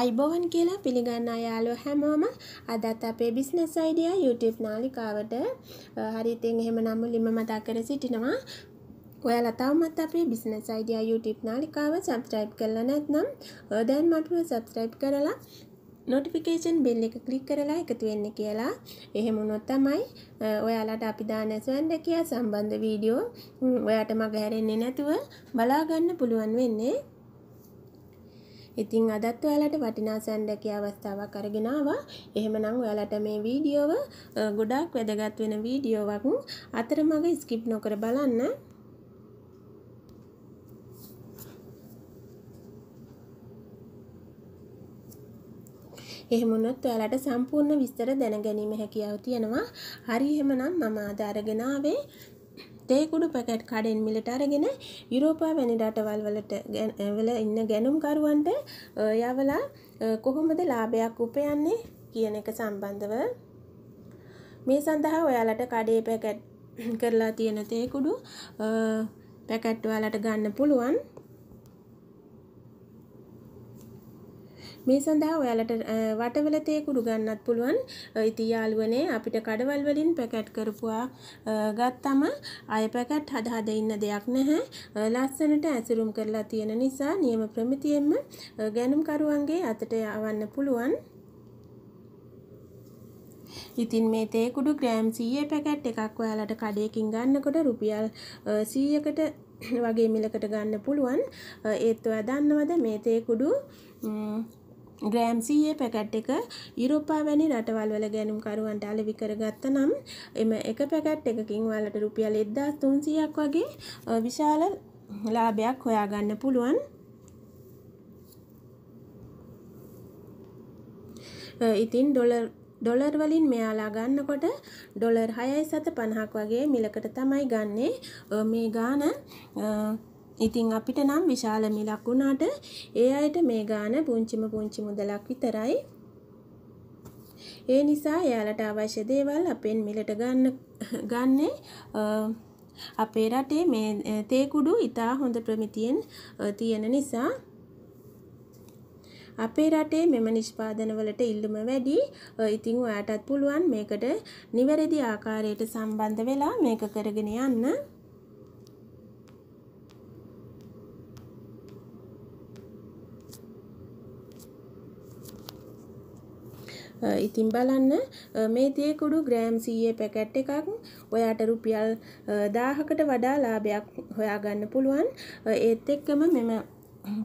අයිබෝවන් කියලා පිළිගන්න අයාලෝ හැමෝම අදත් අපේ බිස්නස් අයිඩියා YouTube නාලිකාවට හරි ඉතින් එහෙම නම් මුලින්ම මතක් කර සිටිනවා ඔයාලා තවමත් අපේ බිස්නස් අයිඩියා YouTube නාලිකාව subscribe කරලා නැත්නම් දැන් මටුව subscribe කරලා notification bell එක click කරලා එකතු වෙන්න කියලා එහෙම වුණොත් තමයි ඔයාලට අපි දාන සුවන්දකියා සම්බන්ධ වීඩියෝ ඔයාට මග හැරෙන්නේ නැතුව බලා ගන්න පුළුවන් වෙන්නේ ඉතින් අදත් ඔයාලට වටිනා සැන්දැකි අවස්ථාවක් අරගෙන ආවා. එහෙමනම් ඔයාලට මේ වීඩියෝව ගොඩාක් වැදගත් වෙන වීඩියෝවක්. අතරමඟ ස්කිප් නොකර බලන්න. එහෙම වුණොත් ඔයාලට සම්පූර්ණ විස්තර දැනගැනීමේ හැකියාව තියෙනවා. හරි එහෙමනම් මම අද අරගෙන ආවේ තේකුඩු පැකට් කඩෙන් මිලට අරගෙන යුරෝපා වැනි රටවල් වලට වල ඉන්න ගැනුම්කරුවන්ට යවලා කොහොමද ලාභයක් උපයන්නේ කියන එක සම්බන්ධව මේ සඳහා ඔයාලට කඩේ පැකට් කරලා තියෙන තේකුඩු පැකට් ඔයාලට ගන්න පුළුවන් මේ සඳහා ඔයාලට වටවල තේ කුඩු ගන්නත් පුළුවන්. ඉතින් යාළුවනේ අපිට කඩවල් වලින් පැකට් කරපුවා ගත්තම අය පැකට් හද හද ඉන්න දෙයක් නැහැ. ලස්සනට ඇසුරුම් කරලා තියෙන නිසා නියම ප්‍රමිතියෙන්ම ගැනුම්කරුවන්ගේ අතට යවන්න පුළුවන්. ඉතින් මේ තේ කුඩු ග්‍රෑම් 100 පැකට් එකක් ඔයාලට කඩේකින් ගන්නකොට රුපියල් 100කට වගේ මිලකට ගන්න පුළුවන්. ඒත් ඔයා දන්නවද මේ තේ කුඩු ග්‍රෑම් 100 පැකට් එක යුරෝපා වැනි රටවල් වල ගෑනුම්කරුවන්ට අලෙවි කරගත්ත නම් එම එක පැකට් එකකින් ඔයාලට රුපියල් 1300ක් වගේ විශාල ලාභයක් හොයාගන්න පුළුවන්. ඉතින් ඩොලර් ඩොලර් වලින් මෙයාලා ගන්නකොට ඩොලර් 6.50ක් වගේ මිලකට තමයි ගන්නේ මේ ගාන ඉතින් අපිට නම් විශාල මිලක් වුණාට ඒ අයට මේ ගාන පුංචිම පුංචි මුදලක් විතරයි. ඒ නිසා එයාලට අවශ්‍ය දේවල් අපෙන් මිලට ගන්න ගන්නේ අපේ රටේ මේ තේ කුඩු ඉතා හොඳ ප්‍රමිතියෙන් තියෙන නිසා අපේ රටේ මෙම නිෂ්පාදනවලට ඉල්ලුම වැඩි. ඉතින් ඔයාටත් පුළුවන් මේකට නිවැරදි ආකාරයට සම්බන්ධ වෙලා මේක කරගෙන යන්න. ඉතින් බලන්න මේ තේකුඩු ග්‍රෑම් 100 පැකට් එකක් ඔයාට රුපියල් 1000කට වඩා ලාභයක් හොයාගන්න පුළුවන්. ඒත් එක්කම මෙම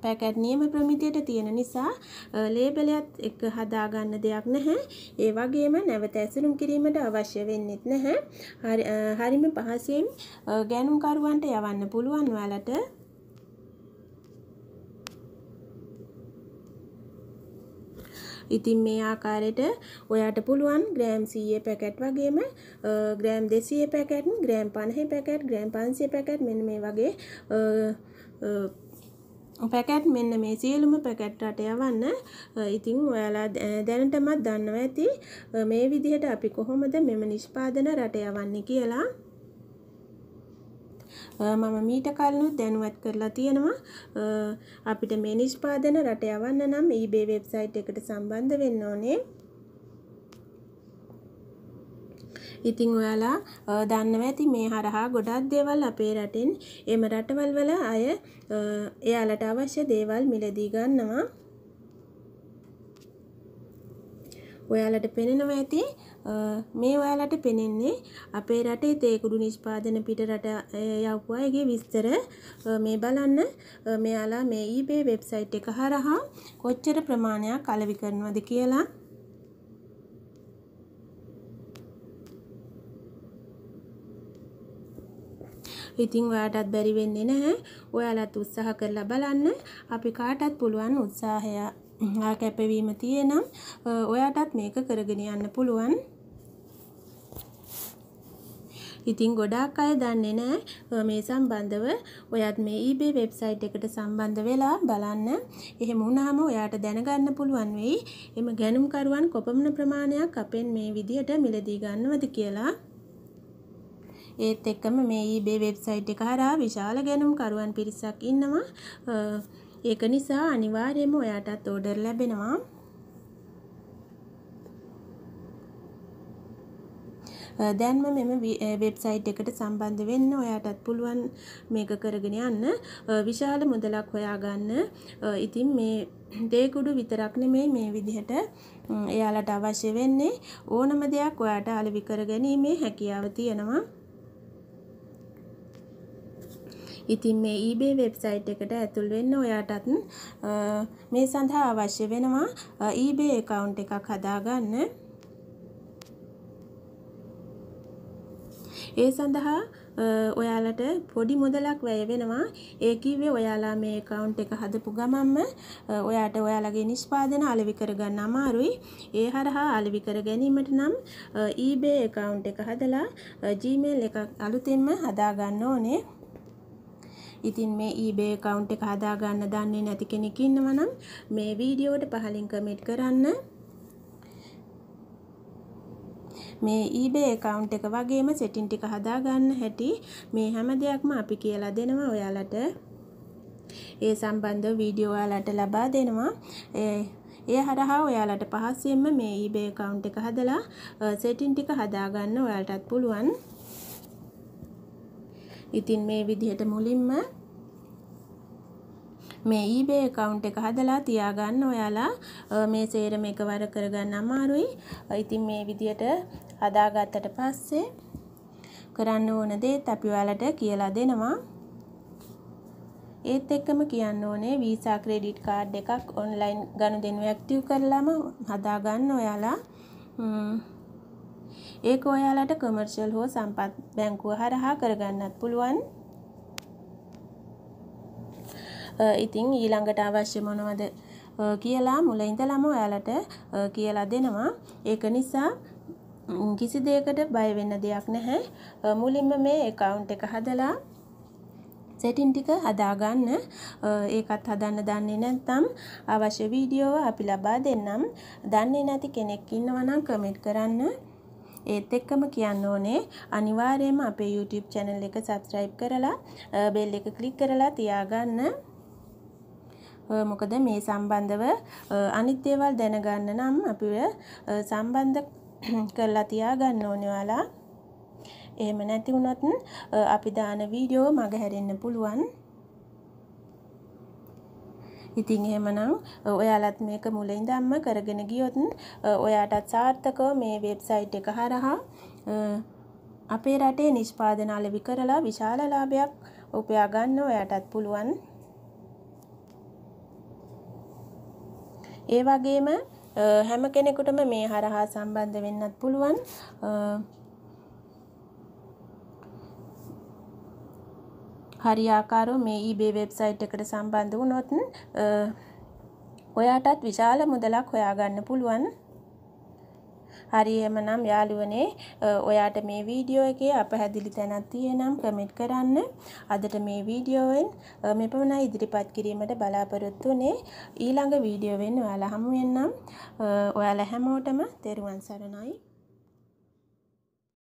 පැකට් නියම ප්‍රමිතියට තියෙන නිසා ලේබලයත් එක හදාගන්න දෙයක් නැහැ. ඒ වගේම නැවත ඇසුරුම් කිරීමට අවශ්‍ය වෙන්නේ නැහැ. හරිම පහසෙන් ගෑනුම්කරුවන්ට යවන්න පුළුවන් ඔයාලට. ඉතින් මේ ආකාරයට ඔයාට පුළුවන් ග්‍රෑම් 100 පැකට් වගේම gram 200 packet, gram 50 packet, gram 500 packet මෙන්න මේ වගේ පැකට් මෙන්න මේ සියලුම පැකට් රට යවන්න ඉතින් ඔයාලා දැනටමත් දන්නවා ඇති මේ විදිහට අපි කොහොමද මෙම නිෂ්පාදන රට යවන්නේ කියලා මම මීට කලනුත් දැනුවත් කරලා තියෙනවා අපිට මේ නිෂ්පාදන රට යවන්න නම් eBay වෙබ්සයිට් එකට සම්බන්ධ වෙන්න ඕනේ ඉතිං ඔයාලා දන්නව ඇති මේ හරහා ගොඩක් දේවල් අපේ රටෙන් එම රටවල් වල අය එයාලට අවශ්‍ය දේවල් මිලදී ගන්නවා ඔයාලට පෙනෙනව ඇති මේ ඔයාලට පෙනෙන්නේ අපේ රටේ තේකුඩු නිෂ්පාදන පිට රට යව්වායගේ විස්තර මේ බලන්න මෙයාලා මේ eBay වෙබ්සයිට් එක හරහා කොච්චර ප්‍රමාණයක් අලෙවි කරනවද කියලා ඉතින් ඔයාටත් බැරි වෙන්නේ නැහැ. ඔයාලත් උත්සාහ කරලා බලන්න. අපි කාටත් පුළුවන් උත්සාහය හා කැපවීම තියෙනම් ඔයාටත් මේක කරගෙන යන්න පුළුවන්. ඉතින් ගොඩාක් අය දන්නේ නැහැ මේ සම්බන්ධව ඔයත් මේ eBay වෙබ්සයිට් එකට සම්බන්ධ වෙලා බලන්න. එහෙම වුණාම ඔයාට දැනගන්න පුළුවන් වෙයි එම ගණන්කරුවන් කොපමණ ප්‍රමාණයක් අපෙන් මේ විදියට මිලදී ගන්නවද කියලා. ඒත් එක්කම මේ eBay වෙබ්සයිට් එක හරහා විශාල ගණන්කරුවන් පිරිසක් ඉන්නවා. ඒක නිසා අනිවාර්යයෙන්ම ඔයාටත් ඕඩර් ලැබෙනවා. දැන්ම මෙම වෙබ්සයිට් එකට සම්බන්ධ වෙන්න ඔයාටත් පුළුවන් මේක කරගෙන යන්න විශාල මුදලක් හොයාගන්න ඉතින් මේ දේකුඩු විතරක් නෙමෙයි මේ විදිහට එයාලට අවශ්‍ය වෙන්නේ ඕනම දෙයක් ඔයාට අලෙවි කර ගැනීමේ හැකියාව තියෙනවා ඉතින් මේ eBay වෙබ්සයිට් එකට ඇතුල් වෙන්න ඔයාටත් මේ සඳහා අවශ්‍ය වෙනවා eBay account එකක් හදාගන්න. ඒ සඳහා ඔයාලට පොඩි මුදලක් වැය වෙනවා ඒ කිව්වේ ඔයාලා මේ account එක හදපු ගමන්ම ඔයාට ඔයාලගේ නිෂ්පාදන අලෙවි කරගන්න අමාරුයි ඒ හරහා අලෙවි කර ගැනීමට නම් eBay account එක හදලා Gmail එකක් අලුතින්ම හදාගන්න ඕනේ ඉතින් මේ eBay account එක හදාගන්න දන්නේ නැති කෙනෙක් ඉන්නවා නම් මේ වීඩියෝවට පහලින් කමෙන්ට් කරන්න. මේ eBay account එක වගේම setting ටික හදාගන්න හැටි මේ හැම දෙයක්ම අපි කියලා දෙනවා ඔයාලට. ඒ සම්බන්ධව වීඩියෝ ඔයාලට ලබා දෙනවා. ඒ හරහා ඔයාලට පහසුවෙන්ම මේ eBay account එක හදලා setting ටික හදාගන්න ඔයාලටත් පුළුවන්. ඉතින් මේ විදිහට මුලින්ම මේ eBay account එක හදලා තියාගන්න ඔයාලා මේ සේරම එකවර කරගන්න අමාරුයි. ඉතින් මේ විදිහට හදාගත්තට පස්සේ කරන්න ඕන දේත් අපි ඔයාලට කියලා දෙනවා. ඒත් එක්කම කියන්න ඕනේ වීසා ක්‍රෙඩිට් කාඩ් එකක් ඔන්ලයින් ගනුදෙනු ඇක්ටිව් කරලාම හදාගන්න ඔයාලා ඒක ඔයාලට කොමර්ෂල් හෝ සම්පත් බැංකුව හරහා කරගන්නත් පුළුවන් ඉතින් ඊළඟට අවශ්‍ය මොනවද කියලා මුල ඉඳලම ඔයාලට කියලා දෙනවා ඒක නිසා කිසි දෙයකට බය වෙන්න දෙයක් නැහැ මුලින්ම මේ account එක හදලා සෙටින් ටික හදාගන්න ඒකත් හදන්න දන්නේ නැත්නම් අවශ්‍ය වීඩියෝ අපි ලබා දෙන්නම් දන්නේ නැති කෙනෙක් ඉන්නවා නම් කමෙන්ට් කරන්න ඒත් එක්කම කියන්න ඕනේ අනිවාර්යයෙන්ම අපේ YouTube channel එක subscribe කරලා bell එක click කරලා තියාගන්න. මොකද මේ සම්බන්ධව අනිත් දේවල් දැනගන්න නම් අපිව සම්බන්ධ කරලා තියාගන්න ඕනේ ඔයාලා. එහෙම නැති වුණත් අපි දාන වීඩියෝ මගහැරෙන්න පුළුවන්. ඉතින් එහෙමනම් ඔයාලත් මේක මුලින් දම්ම කරගෙන ගියොත් ඔයාටත් සාර්ථකව මේ වෙබ්සයිට් එක හරහා අපේ රටේ නිෂ්පාදන අලෙවි කරලා විශාල ලාභයක් උපයා ගන්න ඔයාටත් පුළුවන්. ඒ වගේම හැම කෙනෙකුටම මේ හරහා සම්බන්ධ වෙන්නත් පුළුවන්. හරියාකාරෝ මේ eBay වෙබ්සයිට් එකට සම්බන්ධ වුණොත් ඔයාටත් විශාල මුදලක් හොයාගන්න පුළුවන්. හරි එහෙමනම් යාළුවනේ ඔයාට මේ වීඩියෝ එකේ අපහැදිලි තැනක් තියෙනම් කමෙන්ට් කරන්න. අදට මේ වීඩියෝවෙන් මෙපමණයි ඉදිරිපත් කිරීමට බලාපොරොත්තු වුනේ. ඊළඟ වීඩියෝවෙන් ඔයාලා හමු වෙනම් ඔයාලා හැමෝටම තෙරුවන් සරණයි.